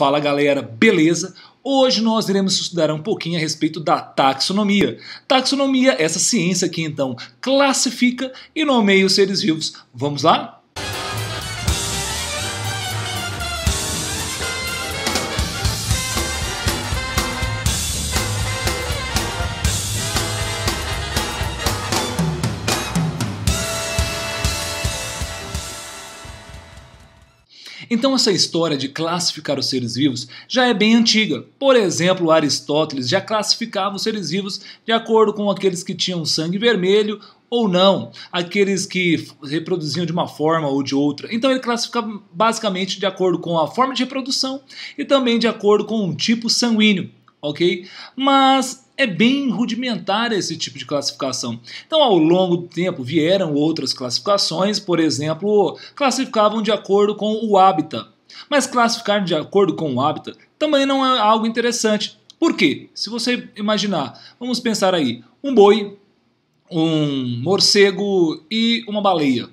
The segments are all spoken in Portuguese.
Fala galera, beleza? Hoje nós iremos estudar um pouquinho a respeito da taxonomia. Taxonomia é essa ciência que então classifica e nomeia os seres vivos. Vamos lá? Então essa história de classificar os seres vivos já é bem antiga. Por exemplo, Aristóteles já classificava os seres vivos de acordo com aqueles que tinham sangue vermelho ou não, aqueles que reproduziam de uma forma ou de outra. Então ele classificava basicamente de acordo com a forma de reprodução e também de acordo com o tipo sanguíneo, ok? Mas é bem rudimentar esse tipo de classificação. Então, ao longo do tempo, vieram outras classificações, por exemplo, classificavam de acordo com o hábitat. Mas classificar de acordo com o hábitat também não é algo interessante. Por quê? Se você imaginar, vamos pensar aí, um boi, um morcego e uma baleia.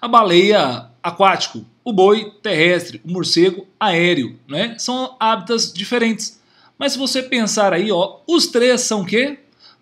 A baleia aquático, o boi terrestre, o morcego aéreo, né? São hábitats diferentes. Mas se você pensar aí, ó, os três são quê?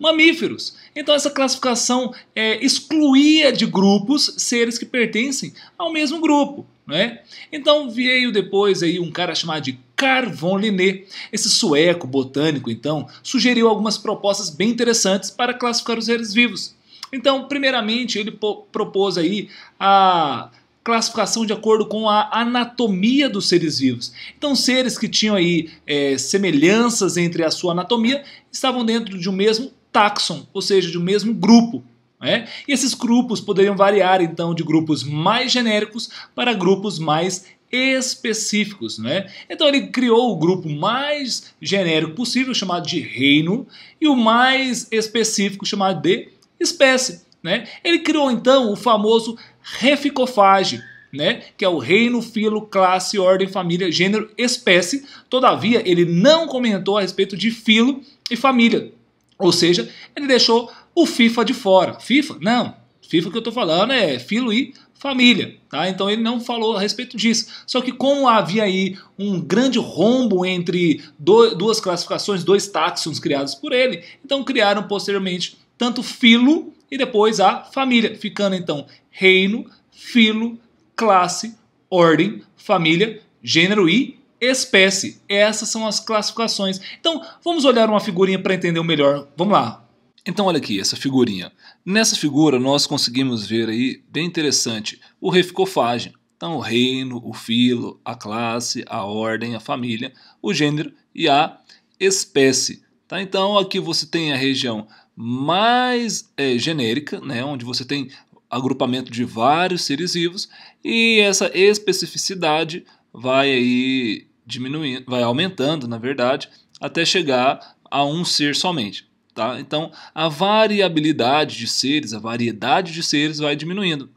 Mamíferos. Então essa classificação é, excluía de grupos seres que pertencem ao mesmo grupo, né? Então veio depois aí um cara chamado de Carvon Linné. Esse sueco botânico então sugeriu algumas propostas bem interessantes para classificar os seres vivos. Então, primeiramente, ele propôs aí a classificação de acordo com a anatomia dos seres vivos. Então, seres que tinham aí é, semelhanças entre a sua anatomia estavam dentro de um mesmo taxon, ou seja, de um mesmo grupo. Né? E esses grupos poderiam variar então de grupos mais genéricos para grupos mais específicos, né? Então ele criou o grupo mais genérico possível, chamado de reino, e o mais específico, chamado de espécie, né? Ele criou então o famoso reficofage, né? que é o reino, filo, classe, ordem, família, gênero, espécie. Todavia, ele não comentou a respeito de filo e família. Ou seja, ele deixou o FIFA de fora. FIFA? Não. FIFA que eu estou falando é filo e família, tá? Então ele não falou a respeito disso. Só que como havia aí um grande rombo entre do, duas classificações, dois taxons criados por ele, então criaram posteriormente tanto filo e depois a família, ficando então reino, filo, classe, ordem, família, gênero e espécie. Essas são as classificações. Então, vamos olhar uma figurinha para entender melhor. Vamos lá. Então, olha aqui essa figurinha. Nessa figura, nós conseguimos ver aí, bem interessante, o reficofagem. Então, o reino, o filo, a classe, a ordem, a família, o gênero e a espécie. Tá? Então, aqui você tem a região mais é, genérica, né, onde você tem agrupamento de vários seres vivos e essa especificidade vai aí diminuindo, vai aumentando, na verdade, até chegar a um ser somente. Tá? Então, a variabilidade de seres, a variedade de seres vai diminuindo.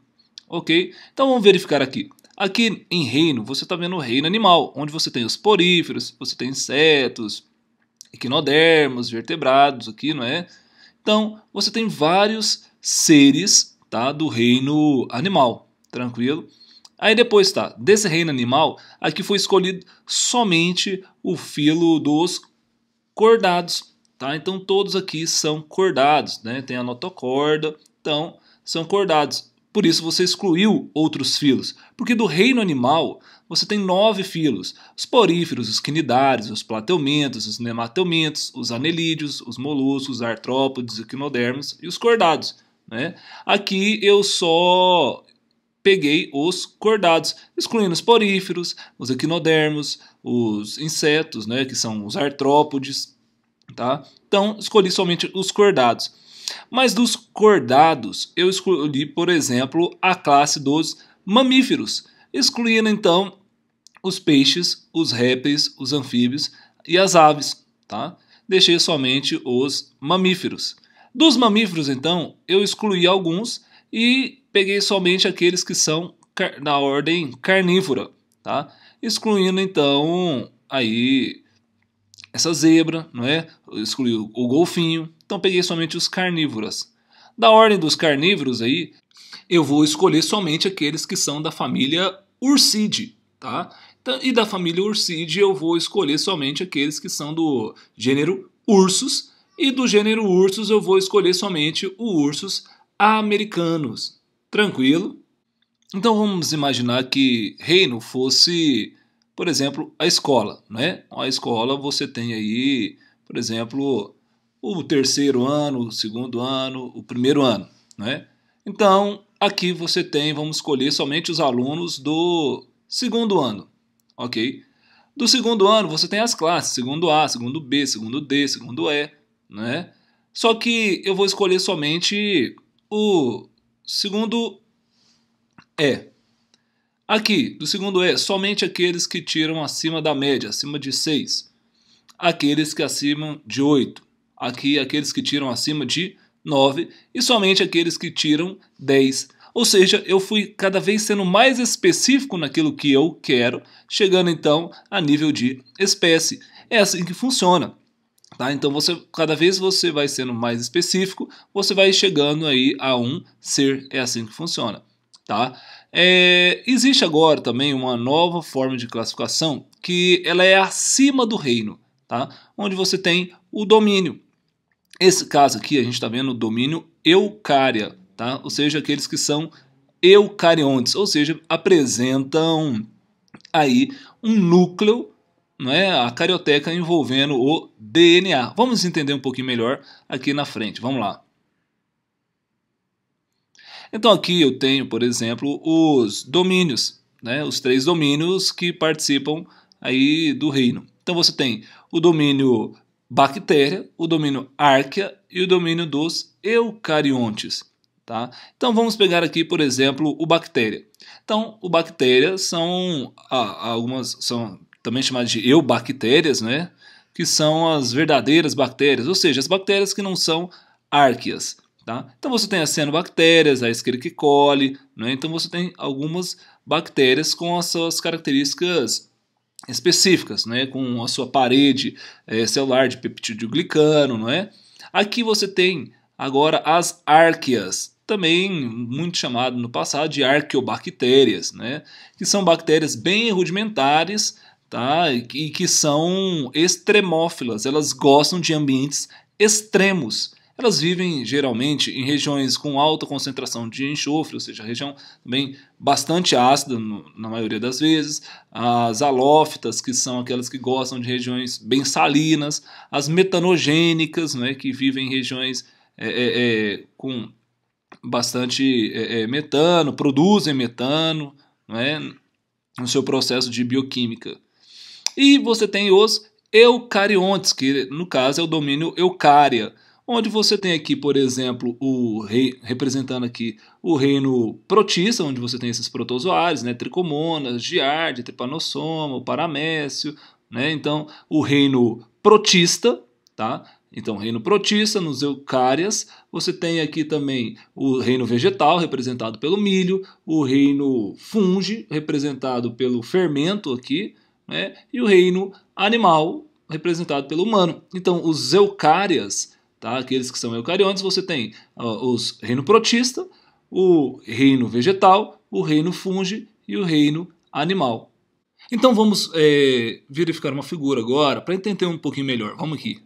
Ok? Então, vamos verificar aqui. Aqui em reino, você está vendo o reino animal, onde você tem os poríferos, você tem insetos, equinodermos, vertebrados aqui, não é? Então, você tem vários seres tá, do reino animal, tranquilo? Aí depois tá, desse reino animal, aqui foi escolhido somente o filo dos cordados, tá? Então todos aqui são cordados, né? Tem a notocorda, então são cordados. Por isso você excluiu outros filos, porque do reino animal você tem nove filos: os poríferos, os quinidários, os plateumentos, os nemateumentos, os anelídeos, os moluscos, os artrópodes, os equinodermos e os cordados. Né? Aqui eu só peguei os cordados, excluindo os poríferos, os equinodermos, os insetos, né, que são os artrópodes, tá? Então, escolhi somente os cordados. Mas dos cordados, eu escolhi, por exemplo, a classe dos mamíferos, excluindo então os peixes, os répteis, os anfíbios e as aves, tá? Deixei somente os mamíferos. Dos mamíferos, então, eu excluí alguns e peguei somente aqueles que são na ordem carnívora, tá? Excluindo então aí essa zebra, não é? Excluí o golfinho. Então peguei somente os carnívoros. Da ordem dos carnívoros aí, eu vou escolher somente aqueles que são da família Ursidae, tá? Então, e da família Ursidae eu vou escolher somente aqueles que são do gênero ursos e do gênero ursos eu vou escolher somente o ursos americanos. Tranquilo? Então vamos imaginar que reino fosse por exemplo, a escola. Né? Então, a escola você tem aí, por exemplo, o terceiro ano, o segundo ano, o primeiro ano. Né? Então, aqui você tem, vamos escolher somente os alunos do segundo ano. Ok? Do segundo ano, você tem as classes, segundo A, segundo B, segundo D, segundo E, né? Só que eu vou escolher somente o segundo E, Aqui, do segundo E, somente aqueles que tiram acima da média, acima de 6. Aqueles que acima de 8. Aqui, aqueles que tiram acima de 9. E somente aqueles que tiram 10. Ou seja, eu fui cada vez sendo mais específico naquilo que eu quero, chegando então a nível de espécie. É assim que funciona. Tá? Então, você, cada vez você vai sendo mais específico, você vai chegando aí a um ser. É assim que funciona. Tá? É, existe agora também uma nova forma de classificação que ela é acima do reino, tá? onde você tem o domínio. Esse caso aqui a gente está vendo o domínio eucária, tá? ou seja, aqueles que são eucariontes, ou seja, apresentam aí um núcleo é a carioteca envolvendo o DNA. Vamos entender um pouquinho melhor aqui na frente. Vamos lá. Então aqui eu tenho, por exemplo, os domínios, né? os três domínios que participam aí do reino. Então você tem o domínio bactéria, o domínio árquea e o domínio dos eucariontes. Tá? Então vamos pegar aqui, por exemplo, o bactéria. Então, o bactéria são ah, algumas são também chamadas de eubactérias, né? Que são as verdadeiras bactérias, ou seja, as bactérias que não são árqueas. Tá? Então você tem as cianobactérias, a Escherichia coli, né? então você tem algumas bactérias com as suas características específicas, né? com a sua parede é, celular de peptídeo glicano. Não é? Aqui você tem agora as árqueas, também muito chamado no passado de arqueobactérias, né? que são bactérias bem rudimentares tá? e que são extremófilas, elas gostam de ambientes extremos. Elas vivem geralmente em regiões com alta concentração de enxofre, ou seja, região também bastante ácida no, na maioria das vezes, as halófitas, que são aquelas que gostam de regiões bem salinas, as metanogênicas, né, que vivem em regiões é, é, é, com bastante é, é, metano, produzem metano né, no seu processo de bioquímica. E você tem os eucariontes, que no caso é o domínio eucária, onde você tem aqui, por exemplo, o rei, representando aqui o reino protista, onde você tem esses protozoários, né, tricomonas, giardia, tripanossoma, paramécio, né? Então, o reino protista, tá? Então, reino protista, nos eucárias, você tem aqui também o reino vegetal, representado pelo milho, o reino funge, representado pelo fermento aqui, né? e o reino animal, representado pelo humano. Então, os eucárias Tá? Aqueles que são eucariontes, você tem uh, os reino protista, o reino vegetal, o reino fungi e o reino animal. Então vamos é, verificar uma figura agora para entender um pouquinho melhor. Vamos aqui.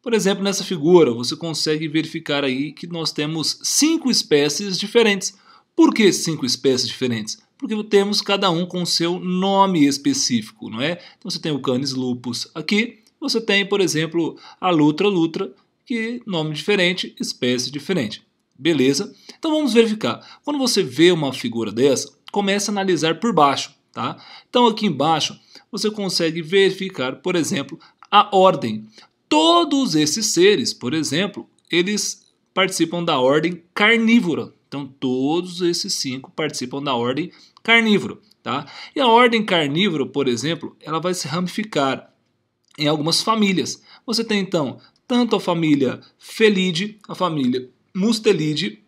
Por exemplo, nessa figura você consegue verificar aí que nós temos cinco espécies diferentes. Por que cinco espécies diferentes? Porque temos cada um com seu nome específico, não é? Então você tem o Canis lupus aqui, você tem, por exemplo, a Lutra lutra que nome diferente, espécie diferente. Beleza? Então vamos verificar. Quando você vê uma figura dessa, comece a analisar por baixo, tá? Então aqui embaixo você consegue verificar, por exemplo, a ordem. Todos esses seres, por exemplo, eles participam da ordem carnívora. Então todos esses cinco participam da ordem carnívora, tá? E a ordem carnívora, por exemplo, ela vai se ramificar em algumas famílias. Você tem então tanto a família Felide, a família Mustelide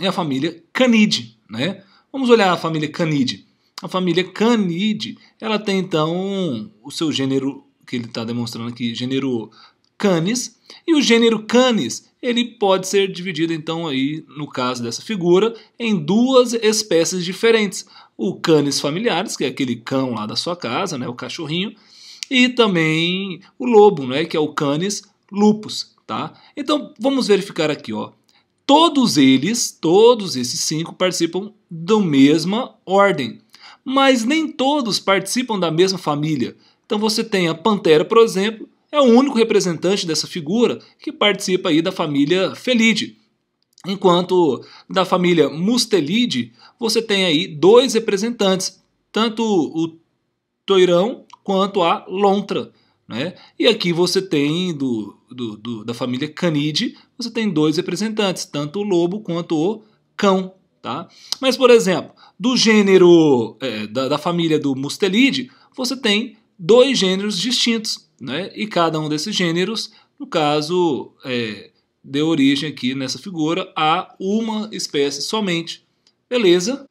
e a família Canide. Né? Vamos olhar a família Canide. A família Canide ela tem então o seu gênero que ele está demonstrando aqui, gênero Canis, e o gênero Canis ele pode ser dividido então aí no caso dessa figura em duas espécies diferentes: o Canis familiares, que é aquele cão lá da sua casa, né, o cachorrinho, e também o lobo, né, que é o Canis lupus, tá? Então vamos verificar aqui, ó. Todos eles, todos esses cinco participam da mesma ordem, mas nem todos participam da mesma família. Então você tem a pantera, por exemplo, é o único representante dessa figura que participa aí da família Felide. Enquanto da família Mustelide, você tem aí dois representantes, tanto o Toirão quanto a Lontra. Né? E aqui você tem do do, do, da família Canide, você tem dois representantes, tanto o lobo quanto o cão. Tá? Mas, por exemplo, do gênero é, da, da, família do Mustelide, você tem dois gêneros distintos, né? e cada um desses gêneros, no caso, é, deu origem aqui nessa figura a uma espécie somente. Beleza?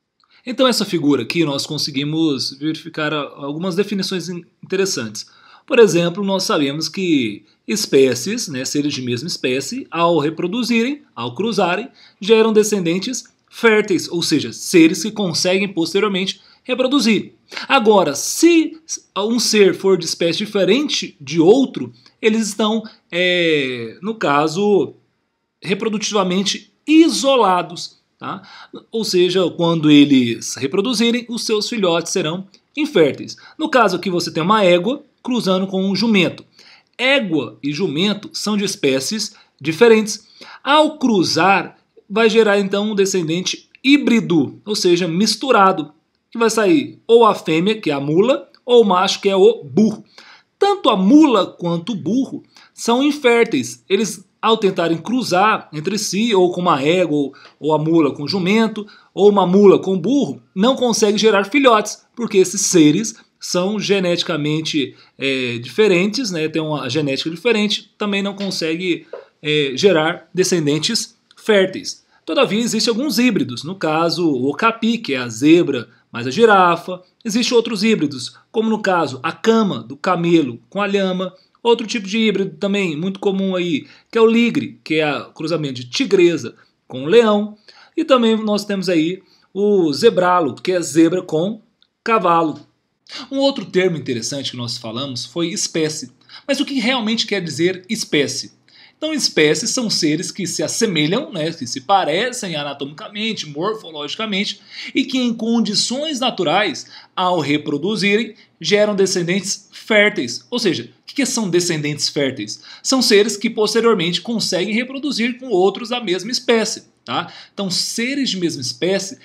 Então, essa figura aqui nós conseguimos verificar algumas definições interessantes. Por exemplo, nós sabemos que espécies, né, seres de mesma espécie, ao reproduzirem, ao cruzarem, geram descendentes férteis, ou seja, seres que conseguem posteriormente reproduzir. Agora, se um ser for de espécie diferente de outro, eles estão, é, no caso, reprodutivamente isolados. Tá? Ou seja, quando eles reproduzirem, os seus filhotes serão inférteis. No caso aqui você tem uma égua, cruzando com um jumento. Égua e jumento são de espécies diferentes. Ao cruzar, vai gerar então um descendente híbrido, ou seja, misturado, que vai sair ou a fêmea, que é a mula, ou o macho, que é o burro. Tanto a mula quanto o burro são inférteis. Eles, ao tentarem cruzar entre si, ou com uma égua, ou, ou a mula com jumento, ou uma mula com burro, não conseguem gerar filhotes, porque esses seres são geneticamente é, diferentes, né, tem uma genética diferente, também não consegue é, gerar descendentes férteis. Todavia, existem alguns híbridos, no caso o capi, que é a zebra mais a girafa. Existem outros híbridos, como no caso a cama do camelo com a lhama. Outro tipo de híbrido também muito comum aí, que é o ligre, que é o cruzamento de tigresa com leão. E também nós temos aí o zebralo, que é zebra com cavalo. Um outro termo interessante que nós falamos foi espécie. Mas o que realmente quer dizer espécie? Então, espécies são seres que se assemelham, né, que se parecem anatomicamente, morfologicamente e que, em condições naturais, ao reproduzirem, geram descendentes férteis. Ou seja, o que são descendentes férteis? São seres que posteriormente conseguem reproduzir com outros da mesma espécie. Tá? Então, seres de mesma espécie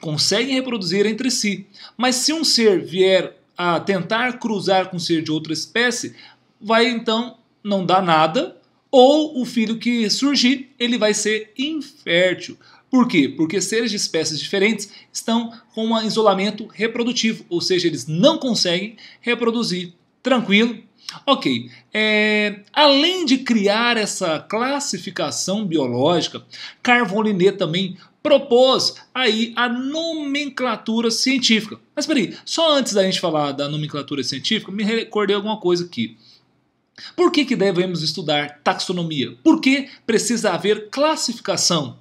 conseguem reproduzir entre si, mas se um ser vier a tentar cruzar com um ser de outra espécie, vai então não dar nada, ou o filho que surgir ele vai ser infértil. Por quê? Porque seres de espécies diferentes estão com um isolamento reprodutivo, ou seja, eles não conseguem reproduzir tranquilo Ok, é, além de criar essa classificação biológica, Carvolinet também propôs aí a nomenclatura científica. Mas peraí, só antes da gente falar da nomenclatura científica, me recordei alguma coisa aqui. Por que, que devemos estudar taxonomia? Por que precisa haver classificação?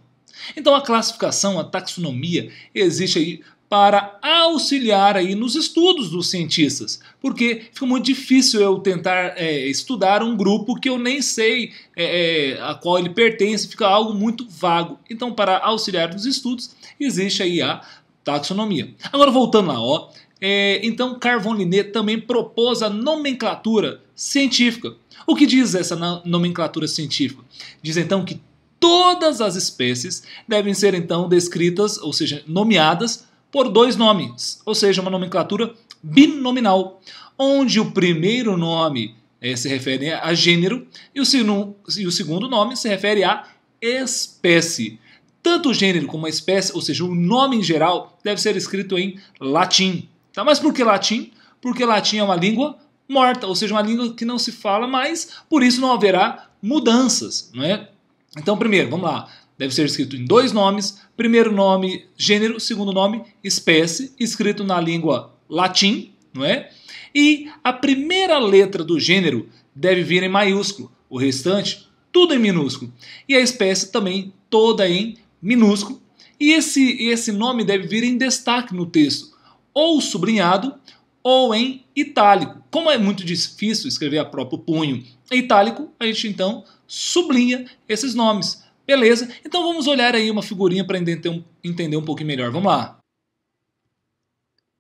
Então a classificação, a taxonomia, existe aí para auxiliar aí nos estudos dos cientistas, porque fica muito difícil eu tentar é, estudar um grupo que eu nem sei é, é, a qual ele pertence, fica algo muito vago. Então, para auxiliar nos estudos, existe aí a taxonomia. Agora, voltando lá, ó, é, então carvon Linet também propôs a nomenclatura científica. O que diz essa nomenclatura científica? Diz então que todas as espécies devem ser então descritas, ou seja, nomeadas por dois nomes, ou seja, uma nomenclatura binominal, onde o primeiro nome eh, se refere a gênero e o, sino, e o segundo nome se refere a espécie. Tanto o gênero como a espécie, ou seja, o nome em geral, deve ser escrito em latim. Tá? Mas por que latim? Porque latim é uma língua morta, ou seja, uma língua que não se fala mais, por isso não haverá mudanças. Não é? Então, primeiro, vamos lá. Deve ser escrito em dois nomes: primeiro nome, gênero, segundo nome, espécie, escrito na língua latim, não é? E a primeira letra do gênero deve vir em maiúsculo, o restante tudo em minúsculo. E a espécie também toda em minúsculo. E esse, esse nome deve vir em destaque no texto, ou sublinhado, ou em itálico. Como é muito difícil escrever a próprio punho em itálico, a gente então sublinha esses nomes. Beleza? Então vamos olhar aí uma figurinha para entender um pouquinho melhor. Vamos lá.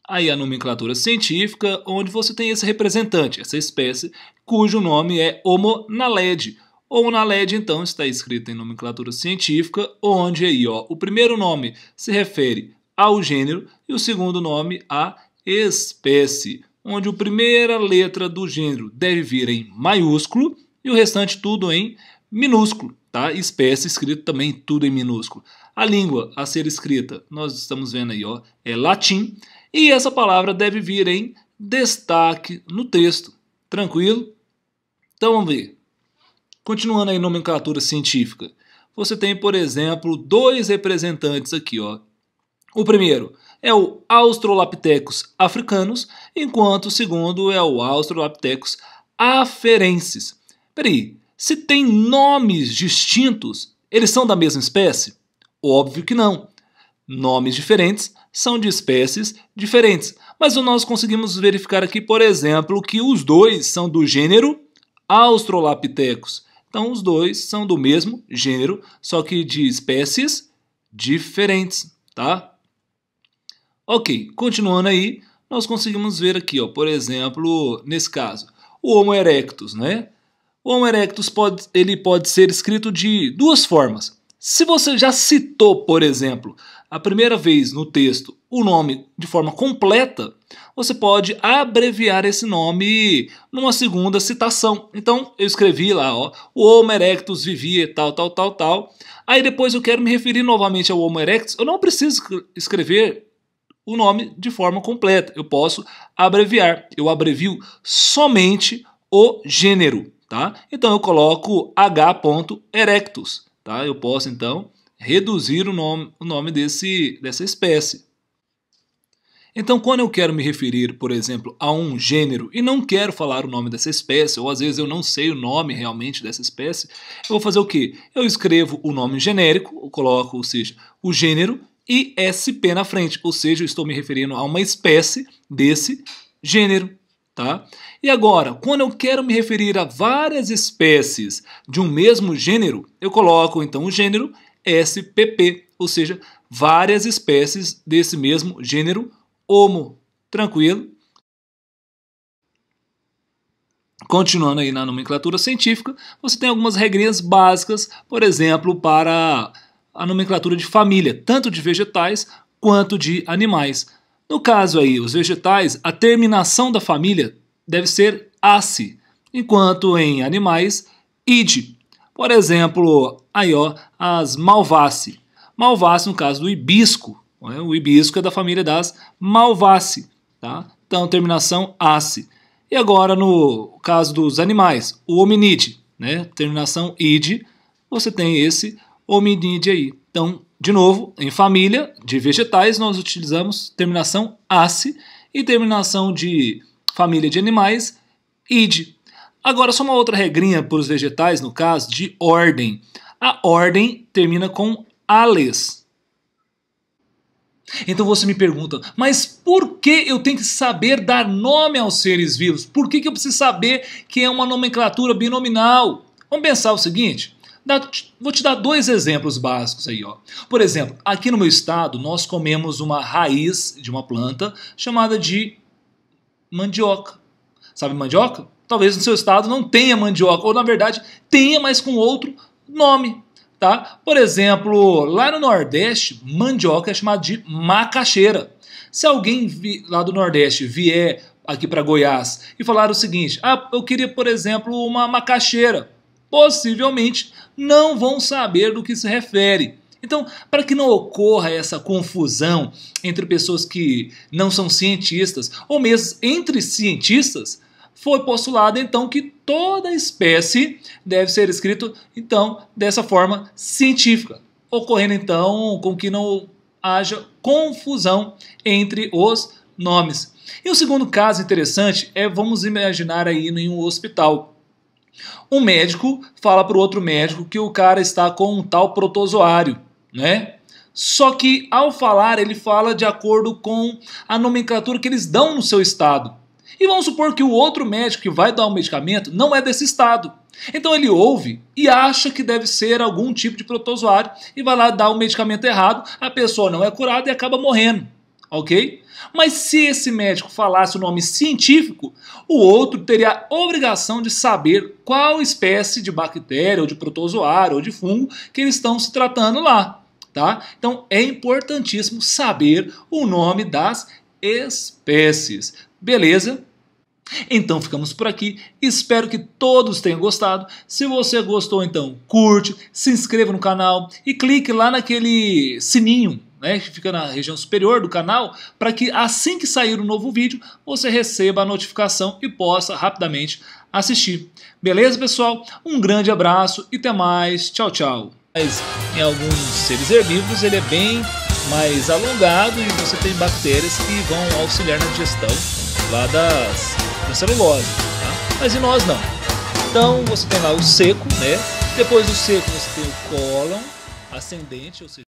Aí a nomenclatura científica, onde você tem esse representante, essa espécie, cujo nome é Homo naledi. Homo naledi, então, está escrito em nomenclatura científica, onde aí, ó, o primeiro nome se refere ao gênero e o segundo nome à espécie, onde a primeira letra do gênero deve vir em maiúsculo e o restante tudo em minúsculo. Tá? Espécie escrito também tudo em minúsculo. A língua a ser escrita, nós estamos vendo aí, ó, é latim, e essa palavra deve vir em destaque no texto. Tranquilo? Então vamos ver. Continuando aí nomenclatura científica. Você tem, por exemplo, dois representantes aqui, ó. O primeiro é o Australopithecus africanus, enquanto o segundo é o Australopithecus aferensis. Peraí, se têm nomes distintos, eles são da mesma espécie? Óbvio que não. Nomes diferentes são de espécies diferentes. Mas nós conseguimos verificar aqui, por exemplo, que os dois são do gênero Australopithecus. Então, os dois são do mesmo gênero, só que de espécies diferentes, tá? Ok, continuando aí, nós conseguimos ver aqui, ó, por exemplo, nesse caso, o Homo erectus, né? O Homo erectus pode, ele pode ser escrito de duas formas. Se você já citou, por exemplo, a primeira vez no texto o nome de forma completa, você pode abreviar esse nome numa segunda citação. Então, eu escrevi lá, ó, o Homo erectus vivia tal, tal, tal, tal. Aí depois eu quero me referir novamente ao Homo erectus. Eu não preciso escrever o nome de forma completa. Eu posso abreviar. Eu abrevio somente o gênero. Tá? Então eu coloco H. erectus. Tá? Eu posso então reduzir o nome, o nome desse, dessa espécie. Então, quando eu quero me referir, por exemplo, a um gênero e não quero falar o nome dessa espécie, ou às vezes eu não sei o nome realmente dessa espécie, eu vou fazer o quê? Eu escrevo o nome genérico, eu coloco, ou seja, o gênero e SP na frente, ou seja, eu estou me referindo a uma espécie desse gênero. Tá? E agora, quando eu quero me referir a várias espécies de um mesmo gênero, eu coloco então o gênero SPP, ou seja, várias espécies desse mesmo gênero homo. Tranquilo? Continuando aí na nomenclatura científica, você tem algumas regrinhas básicas, por exemplo, para a nomenclatura de família, tanto de vegetais quanto de animais. No caso aí, os vegetais, a terminação da família deve ser ace, enquanto em animais, id. Por exemplo, aí ó, as malvace. Malvace no caso do hibisco. Né? O hibisco é da família das malvace. Tá? Então, terminação ace. E agora, no caso dos animais, o hominide. Né? Terminação id, você tem esse hominide aí. Então, de novo, em família de vegetais, nós utilizamos terminação ace e terminação de família de animais, id. Agora, só uma outra regrinha para os vegetais, no caso, de ordem. A ordem termina com ales. Então você me pergunta, mas por que eu tenho que saber dar nome aos seres vivos? Por que, que eu preciso saber que é uma nomenclatura binominal? Vamos pensar o seguinte: vou te dar dois exemplos básicos aí. Ó. Por exemplo, aqui no meu estado, nós comemos uma raiz de uma planta chamada de mandioca. Sabe mandioca? Talvez no seu estado não tenha mandioca, ou na verdade tenha, mas com outro nome. Tá? Por exemplo, lá no Nordeste, mandioca é chamada de macaxeira. Se alguém lá do Nordeste vier aqui para Goiás e falar o seguinte: ah, eu queria, por exemplo, uma macaxeira possivelmente não vão saber do que se refere. Então, para que não ocorra essa confusão entre pessoas que não são cientistas, ou mesmo entre cientistas, foi postulado então que toda espécie deve ser escrito então dessa forma científica, ocorrendo então com que não haja confusão entre os nomes. E o segundo caso interessante é vamos imaginar aí em um hospital um médico fala para o outro médico que o cara está com um tal protozoário, né? Só que ao falar, ele fala de acordo com a nomenclatura que eles dão no seu estado. E vamos supor que o outro médico que vai dar o um medicamento não é desse estado. Então ele ouve e acha que deve ser algum tipo de protozoário e vai lá dar o um medicamento errado, a pessoa não é curada e acaba morrendo ok? Mas se esse médico falasse o nome científico, o outro teria a obrigação de saber qual espécie de bactéria, ou de protozoário, ou de fungo que eles estão se tratando lá. Tá? Então é importantíssimo saber o nome das espécies. Beleza? Então ficamos por aqui. Espero que todos tenham gostado. Se você gostou, então curte, se inscreva no canal e clique lá naquele sininho né, que fica na região superior do canal, para que assim que sair um novo vídeo, você receba a notificação e possa rapidamente assistir. Beleza, pessoal? Um grande abraço e até mais. Tchau, tchau. Mas em alguns seres herbívoros ele é bem mais alongado e você tem bactérias que vão auxiliar na digestão lá das, da celulose. Tá? Mas em nós não. Então você tem lá o seco, né? Depois do seco você tem o cólon ascendente, ou seja,